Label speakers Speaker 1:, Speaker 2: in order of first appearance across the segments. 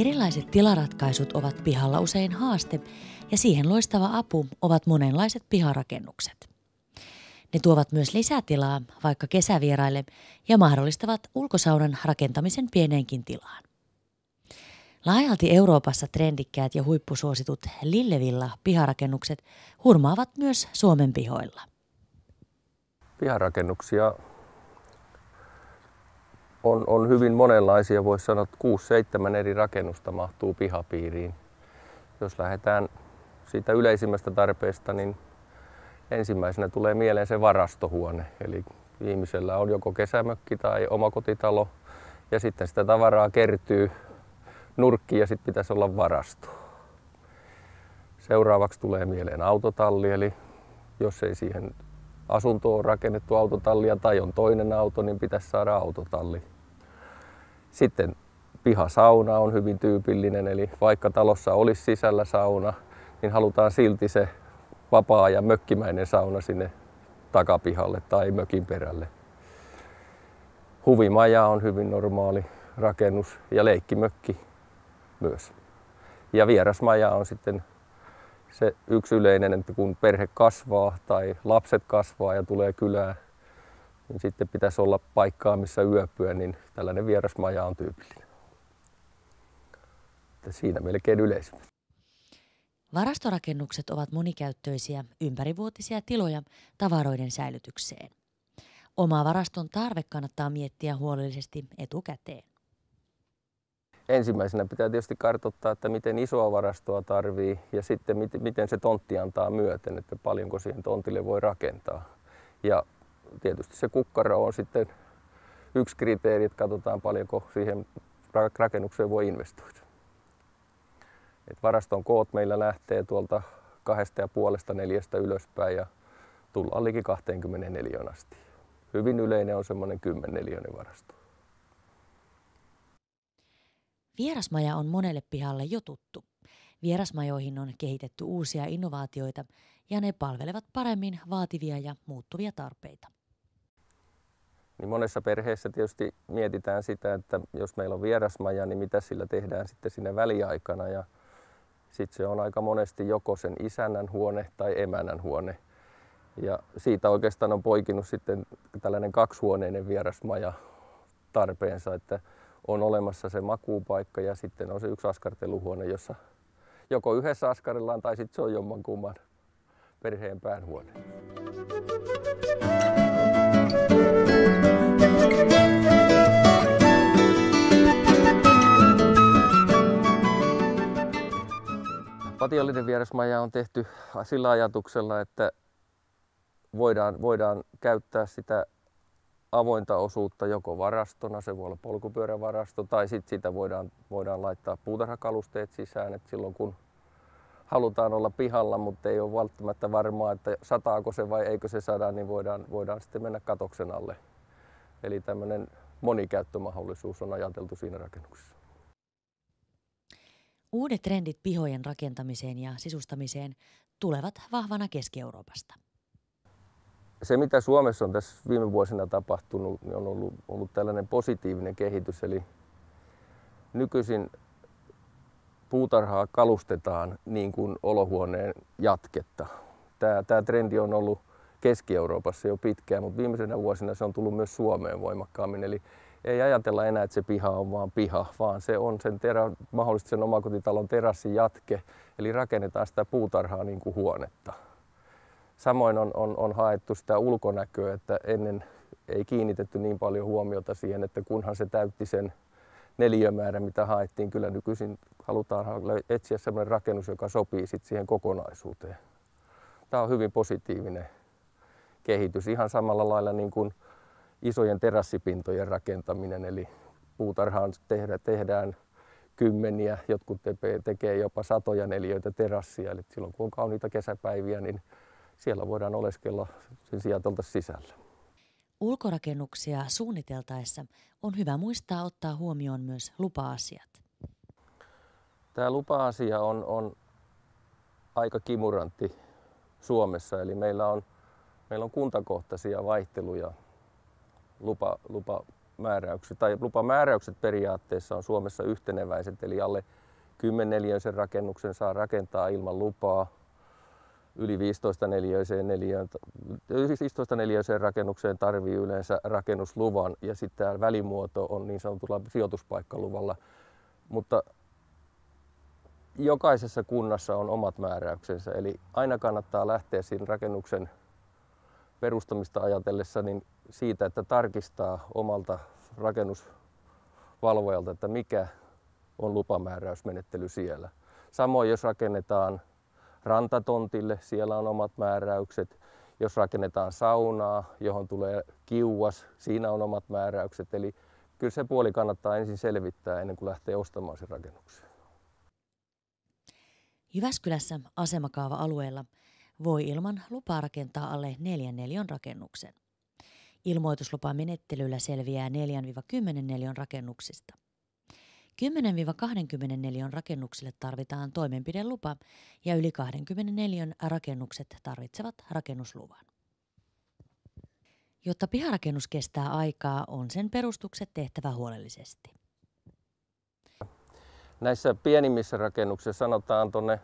Speaker 1: Erilaiset tilaratkaisut ovat pihalla usein haaste ja siihen loistava apu ovat monenlaiset piharakennukset. Ne tuovat myös lisätilaa vaikka kesävieraille ja mahdollistavat ulkosaunan rakentamisen pieneenkin tilaan. Laajalti Euroopassa trendikkäät ja huippusuositut Lillevilla piharakennukset hurmaavat myös Suomen pihoilla.
Speaker 2: Piharakennuksia on, on hyvin monenlaisia. Voisi sanoa, että kuusi, seitsemän eri rakennusta mahtuu pihapiiriin. Jos lähdetään siitä yleisimmästä tarpeesta, niin ensimmäisenä tulee mieleen se varastohuone. Eli ihmisellä on joko kesämökki tai omakotitalo ja sitten sitä tavaraa kertyy nurkki ja sitten pitäisi olla varasto. Seuraavaksi tulee mieleen autotalli, eli jos ei siihen asunto on rakennettu autotallia tai on toinen auto, niin pitäisi saada autotalli. Sitten pihasauna on hyvin tyypillinen, eli vaikka talossa olisi sisällä sauna, niin halutaan silti se vapaa ja mökkimäinen sauna sinne takapihalle tai mökin perälle. Huvimaja on hyvin normaali rakennus ja leikkimökki myös. Ja vierasmaja on sitten se yksi yleinen, että kun perhe kasvaa tai lapset kasvaa ja tulee kylään, niin sitten pitäisi olla paikkaa, missä yöpyä, niin tällainen vierasmaja on tyypillinen. Että siinä melkein yleisimmät.
Speaker 1: Varastorakennukset ovat monikäyttöisiä ympärivuotisia tiloja tavaroiden säilytykseen. Oma varaston tarve kannattaa miettiä huolellisesti etukäteen
Speaker 2: ensimmäisenä pitää tietysti kartoittaa, että miten isoa varastoa tarvii ja sitten miten se tontti antaa myöten, että paljonko siihen tontille voi rakentaa. Ja tietysti se kukkara on sitten yksi kriteeri, että katsotaan paljonko siihen rakennukseen voi investoida. Et varaston koot meillä lähtee tuolta kahdesta ja puolesta neljästä ylöspäin ja tullaan liki 24 asti. Hyvin yleinen on semmoinen 10 neliöinen varasto.
Speaker 1: Vierasmaja on monelle pihalle jo tuttu. Vierasmajoihin on kehitetty uusia innovaatioita ja ne palvelevat paremmin vaativia ja muuttuvia tarpeita.
Speaker 2: Niin monessa perheessä tietysti mietitään sitä, että jos meillä on vierasmaja, niin mitä sillä tehdään sitten sinne väliaikana. Ja sitten se on aika monesti joko sen isännän huone tai emännän huone. Ja siitä oikeastaan on poikinut sitten tällainen kaksihuoneinen vierasmaja tarpeensa, että on olemassa se makuupaikka ja sitten on se yksi askarteluhuone, jossa joko yhdessä askarellaan tai sitten se on jommankumman perheen päänhuone. Patiollinen vierasmaja on tehty sillä ajatuksella, että voidaan, voidaan käyttää sitä avointa osuutta joko varastona, se voi olla polkupyörävarasto, tai sitten sitä voidaan, voidaan laittaa puutarhakalusteet sisään, että silloin kun halutaan olla pihalla, mutta ei ole välttämättä varmaa, että sataako se vai eikö se sada, niin voidaan, voidaan sitten mennä katoksen alle. Eli tämmöinen monikäyttömahdollisuus on ajateltu siinä rakennuksessa.
Speaker 1: Uudet trendit pihojen rakentamiseen ja sisustamiseen tulevat vahvana Keski-Euroopasta
Speaker 2: se, mitä Suomessa on tässä viime vuosina tapahtunut, niin on ollut, ollut tällainen positiivinen kehitys. Eli nykyisin puutarhaa kalustetaan niin kuin olohuoneen jatketta. Tämä, tämä trendi on ollut Keski-Euroopassa jo pitkään, mutta viimeisenä vuosina se on tullut myös Suomeen voimakkaammin. Eli ei ajatella enää, että se piha on vaan piha, vaan se on sen terä, mahdollisesti sen omakotitalon terassin jatke. Eli rakennetaan sitä puutarhaa niin kuin huonetta. Samoin on, on, on haettu sitä ulkonäköä, että ennen ei kiinnitetty niin paljon huomiota siihen, että kunhan se täytti sen neliömäärän, mitä haettiin. Kyllä nykyisin halutaan etsiä sellainen rakennus, joka sopii sit siihen kokonaisuuteen. Tämä on hyvin positiivinen kehitys. Ihan samalla lailla niin kuin isojen terassipintojen rakentaminen, eli puutarhaan tehdä, tehdään kymmeniä, jotkut tekee jopa satoja neliöitä terassia. Eli silloin kun on kauniita kesäpäiviä, niin siellä voidaan oleskella sen sijaan sisällä.
Speaker 1: Ulkorakennuksia suunniteltaessa on hyvä muistaa ottaa huomioon myös lupa-asiat.
Speaker 2: Tämä lupa-asia on, on aika kimurantti Suomessa, eli meillä on, meillä on kuntakohtaisia vaihteluja lupa, lupamääräykset, tai lupamääräykset periaatteessa on Suomessa yhteneväiset, eli alle 10 rakennuksen saa rakentaa ilman lupaa, yli 15 neliöiseen, neliöön, 15 neliöiseen rakennukseen tarvii yleensä rakennusluvan ja sitten tämä välimuoto on niin sanotulla sijoituspaikkaluvalla. Mutta jokaisessa kunnassa on omat määräyksensä, eli aina kannattaa lähteä siinä rakennuksen perustamista ajatellessa niin siitä, että tarkistaa omalta rakennusvalvojalta, että mikä on lupamääräysmenettely siellä. Samoin jos rakennetaan rantatontille, siellä on omat määräykset. Jos rakennetaan saunaa, johon tulee kiuas, siinä on omat määräykset. Eli kyllä se puoli kannattaa ensin selvittää ennen kuin lähtee ostamaan sen rakennuksen.
Speaker 1: Jyväskylässä asemakaava-alueella voi ilman lupaa rakentaa alle 4 neljän rakennuksen. Ilmoituslupamenettelyllä selviää 4-10 neljän rakennuksista – 10-24 on rakennuksille tarvitaan toimenpidelupa ja yli 24 rakennukset tarvitsevat rakennusluvan. Jotta piharakennus kestää aikaa, on sen perustukset tehtävä huolellisesti.
Speaker 2: Näissä pienimmissä rakennuksissa sanotaan tuonne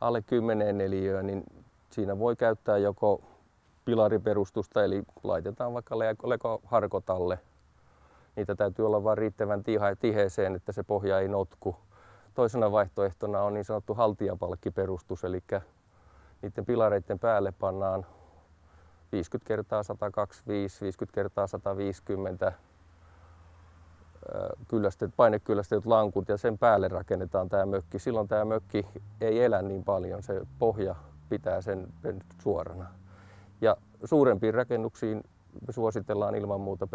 Speaker 2: alle 10 neliöä, niin siinä voi käyttää joko pilariperustusta, eli laitetaan vaikka leko harkotalle – niitä täytyy olla vain riittävän tiheeseen, että se pohja ei notku. Toisena vaihtoehtona on niin sanottu haltiapalkkiperustus, eli niiden pilareiden päälle pannaan 50 kertaa 125, 50 kertaa 150 kyllästet, painekyllästetyt lankut ja sen päälle rakennetaan tämä mökki. Silloin tämä mökki ei elä niin paljon, se pohja pitää sen suorana. Ja suurempiin rakennuksiin suositellaan ilman muuta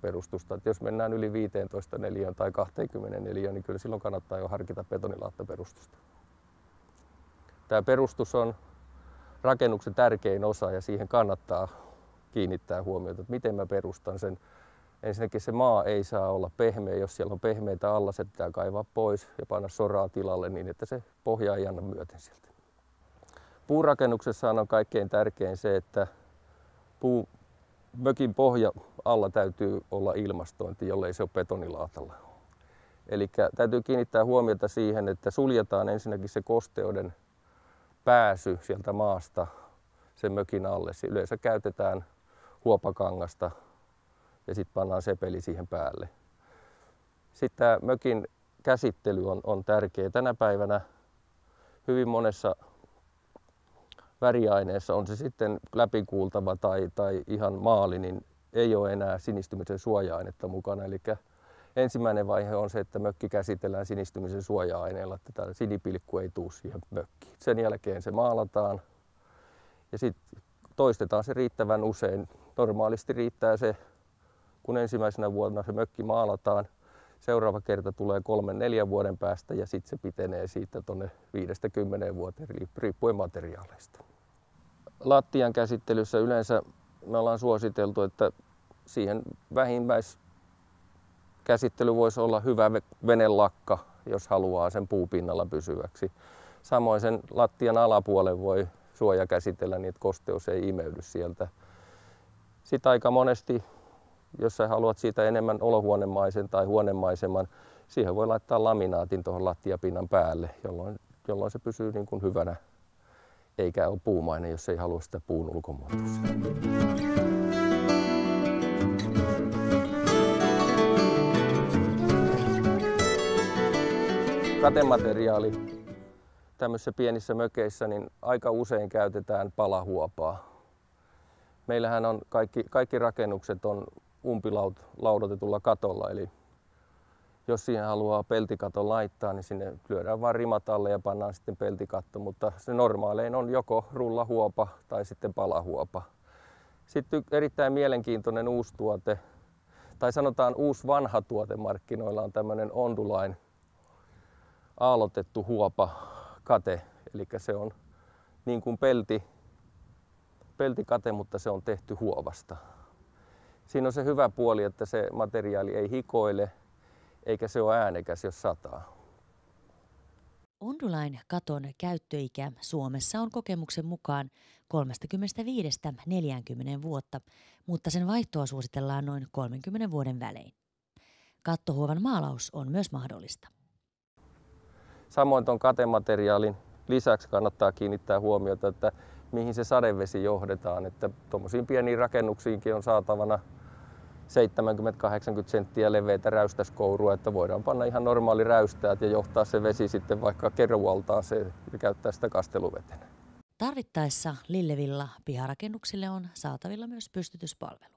Speaker 2: perustusta. Et jos mennään yli 15 neliön tai 20 neliön, niin kyllä silloin kannattaa jo harkita perustusta. Tämä perustus on rakennuksen tärkein osa ja siihen kannattaa kiinnittää huomiota, että miten mä perustan sen. Ensinnäkin se maa ei saa olla pehmeä. Jos siellä on pehmeitä alla, se pitää kaivaa pois ja panna soraa tilalle niin, että se pohja ei anna myöten sieltä. Puurakennuksessa on kaikkein tärkein se, että puu mökin pohja alla täytyy olla ilmastointi, jollei se ole betonilaatalla. Eli täytyy kiinnittää huomiota siihen, että suljetaan ensinnäkin se kosteuden pääsy sieltä maasta sen mökin alle. Yleensä käytetään huopakangasta ja sitten pannaan sepeli siihen päälle. Sitten tämä mökin käsittely on, on tärkeä. Tänä päivänä hyvin monessa väriaineessa, on se sitten läpikuultava tai, tai ihan maali, niin ei ole enää sinistymisen suoja-ainetta mukana. Eli ensimmäinen vaihe on se, että mökki käsitellään sinistymisen suoja-aineella, että tämä sinipilkku ei tuu siihen mökkiin. Sen jälkeen se maalataan ja sitten toistetaan se riittävän usein. Normaalisti riittää se, kun ensimmäisenä vuonna se mökki maalataan, seuraava kerta tulee kolmen neljän vuoden päästä ja sitten se pitenee siitä tuonne kymmeneen vuoteen riippuen materiaaleista. Lattian käsittelyssä yleensä me ollaan suositeltu, että siihen käsittely voisi olla hyvä venelakka, jos haluaa sen puupinnalla pysyväksi. Samoin sen lattian alapuolen voi suoja käsitellä niin, että kosteus ei imeydy sieltä. Sitten aika monesti jos sä haluat siitä enemmän olohuonemaisen tai huonemaisemman, siihen voi laittaa laminaatin tuohon lattiapinnan päälle, jolloin, jolloin se pysyy niin kuin hyvänä eikä ole puumainen, jos ei halua sitä puun ulkomuotoista. Katemateriaali tämmöisissä pienissä mökeissä, niin aika usein käytetään palahuopaa. Meillähän on kaikki, kaikki rakennukset on umpilaudotetulla katolla. Eli jos siihen haluaa peltikaton laittaa, niin sinne lyödään vain rimat alle ja pannaan sitten peltikatto, mutta se normaalein on joko rullahuopa tai sitten palahuopa. Sitten erittäin mielenkiintoinen uusi tuote, tai sanotaan uusi vanha tuote markkinoilla on tämmöinen Ondulain aalotettu huopa kate. Eli se on niin kuin pelti, peltikate, mutta se on tehty huovasta siinä on se hyvä puoli, että se materiaali ei hikoile eikä se ole äänekäs, jos sataa.
Speaker 1: Ondulain katon käyttöikä Suomessa on kokemuksen mukaan 35-40 vuotta, mutta sen vaihtoa suositellaan noin 30 vuoden välein. Kattohuovan maalaus on myös mahdollista.
Speaker 2: Samoin tuon katemateriaalin lisäksi kannattaa kiinnittää huomiota, että mihin se sadevesi johdetaan. Että tuommoisiin pieniin rakennuksiinkin on saatavana 70-80 senttiä leveitä räystäskourua, että voidaan panna ihan normaali räystäät ja johtaa se vesi sitten vaikka se ja käyttää sitä kasteluvetenä.
Speaker 1: Tarvittaessa Lillevilla piharakennuksille on saatavilla myös pystytyspalvelu.